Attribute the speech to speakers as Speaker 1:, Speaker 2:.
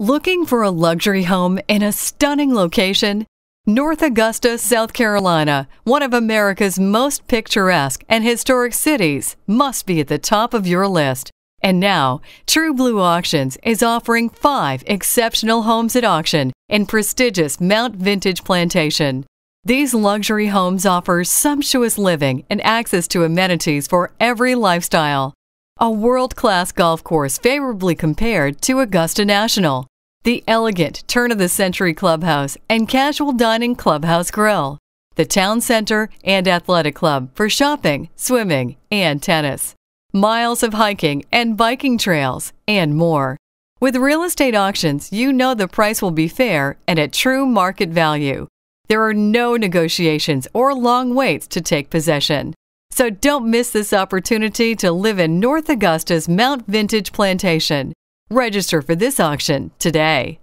Speaker 1: Looking for a luxury home in a stunning location? North Augusta, South Carolina, one of America's most picturesque and historic cities, must be at the top of your list. And now, True Blue Auctions is offering five exceptional homes at auction in prestigious Mount Vintage Plantation. These luxury homes offer sumptuous living and access to amenities for every lifestyle a world class golf course favorably compared to Augusta National, the elegant turn of the century clubhouse and casual dining clubhouse grill, the town center and athletic club for shopping, swimming, and tennis, miles of hiking and biking trails, and more. With real estate auctions, you know the price will be fair and at true market value. There are no negotiations or long waits to take possession. So don't miss this opportunity to live in North Augusta's Mount Vintage Plantation. Register for this auction today.